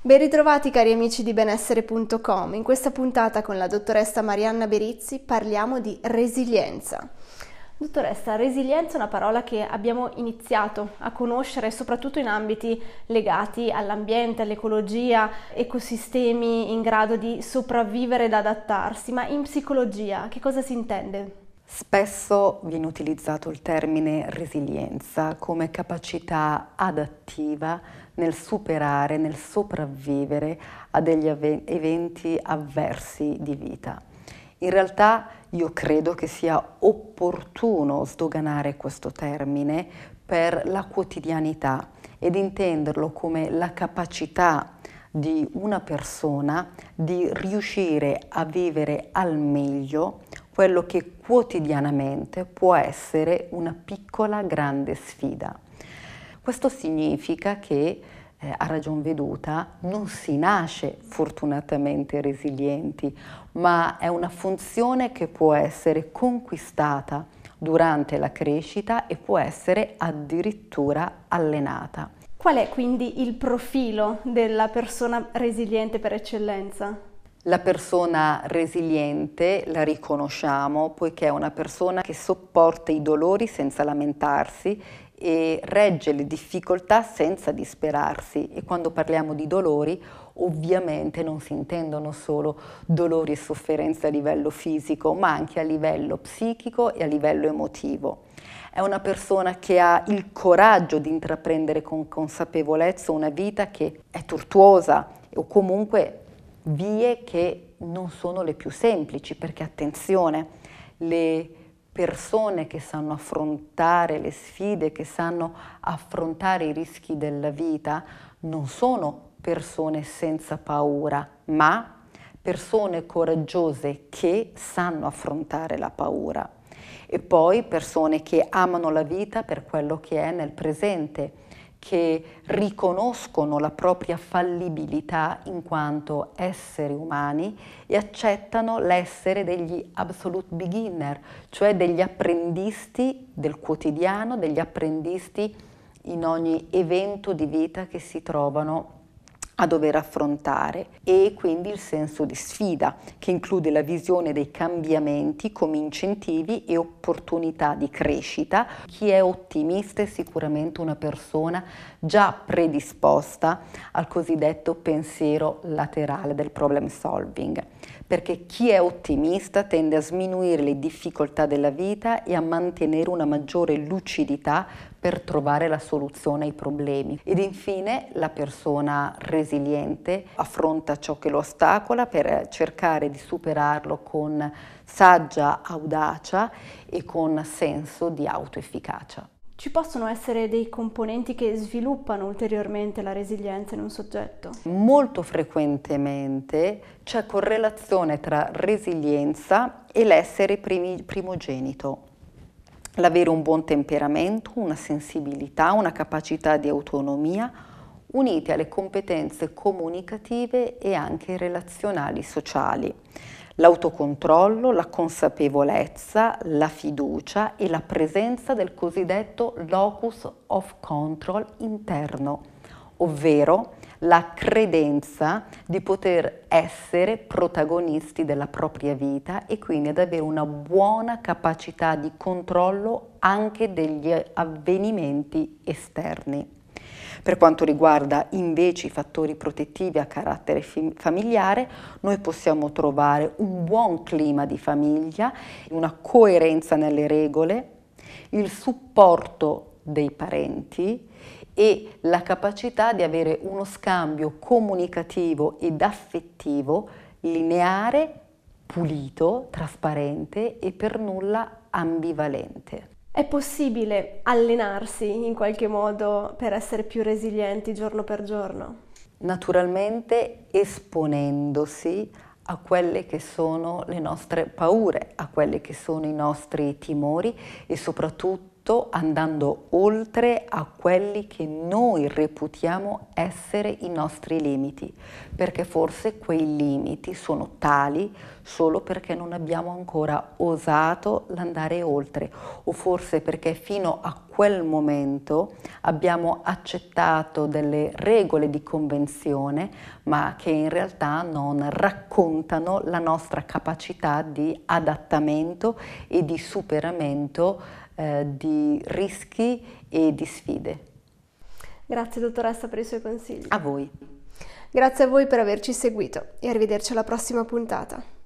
Ben ritrovati cari amici di benessere.com. In questa puntata con la dottoressa Marianna Berizzi parliamo di resilienza. Dottoressa, resilienza è una parola che abbiamo iniziato a conoscere soprattutto in ambiti legati all'ambiente, all'ecologia, ecosistemi in grado di sopravvivere ed adattarsi, ma in psicologia che cosa si intende? Spesso viene utilizzato il termine resilienza come capacità adattiva nel superare, nel sopravvivere a degli eventi avversi di vita. In realtà io credo che sia opportuno sdoganare questo termine per la quotidianità ed intenderlo come la capacità di una persona di riuscire a vivere al meglio quello che quotidianamente può essere una piccola grande sfida. Questo significa che eh, a ragion veduta non si nasce fortunatamente resilienti, ma è una funzione che può essere conquistata durante la crescita e può essere addirittura allenata. Qual è quindi il profilo della persona resiliente per eccellenza? La persona resiliente la riconosciamo poiché è una persona che sopporta i dolori senza lamentarsi e regge le difficoltà senza disperarsi e quando parliamo di dolori ovviamente non si intendono solo dolori e sofferenze a livello fisico ma anche a livello psichico e a livello emotivo. È una persona che ha il coraggio di intraprendere con consapevolezza una vita che è tortuosa o comunque vie che non sono le più semplici, perché attenzione, le persone che sanno affrontare le sfide, che sanno affrontare i rischi della vita, non sono persone senza paura, ma persone coraggiose che sanno affrontare la paura. E poi persone che amano la vita per quello che è nel presente che riconoscono la propria fallibilità in quanto esseri umani e accettano l'essere degli absolute beginner, cioè degli apprendisti del quotidiano, degli apprendisti in ogni evento di vita che si trovano a dover affrontare e quindi il senso di sfida che include la visione dei cambiamenti come incentivi e opportunità di crescita. Chi è ottimista è sicuramente una persona già predisposta al cosiddetto pensiero laterale del problem solving perché chi è ottimista tende a sminuire le difficoltà della vita e a mantenere una maggiore lucidità per trovare la soluzione ai problemi. Ed infine la persona resiliente affronta ciò che lo ostacola per cercare di superarlo con saggia audacia e con senso di autoefficacia. Ci possono essere dei componenti che sviluppano ulteriormente la resilienza in un soggetto? Molto frequentemente c'è correlazione tra resilienza e l'essere primi, primogenito. L'avere un buon temperamento, una sensibilità, una capacità di autonomia, unite alle competenze comunicative e anche relazionali sociali l'autocontrollo, la consapevolezza, la fiducia e la presenza del cosiddetto locus of control interno, ovvero la credenza di poter essere protagonisti della propria vita e quindi ad avere una buona capacità di controllo anche degli avvenimenti esterni. Per quanto riguarda invece i fattori protettivi a carattere familiare, noi possiamo trovare un buon clima di famiglia, una coerenza nelle regole, il supporto dei parenti e la capacità di avere uno scambio comunicativo ed affettivo lineare, pulito, trasparente e per nulla ambivalente. È possibile allenarsi in qualche modo per essere più resilienti giorno per giorno? Naturalmente esponendosi a quelle che sono le nostre paure, a quelli che sono i nostri timori e soprattutto tutto andando oltre a quelli che noi reputiamo essere i nostri limiti, perché forse quei limiti sono tali solo perché non abbiamo ancora osato l'andare oltre o forse perché fino a quel momento abbiamo accettato delle regole di convenzione ma che in realtà non raccontano la nostra capacità di adattamento e di superamento eh, di rischi e di sfide. Grazie dottoressa per i suoi consigli. A voi. Grazie a voi per averci seguito e arrivederci alla prossima puntata.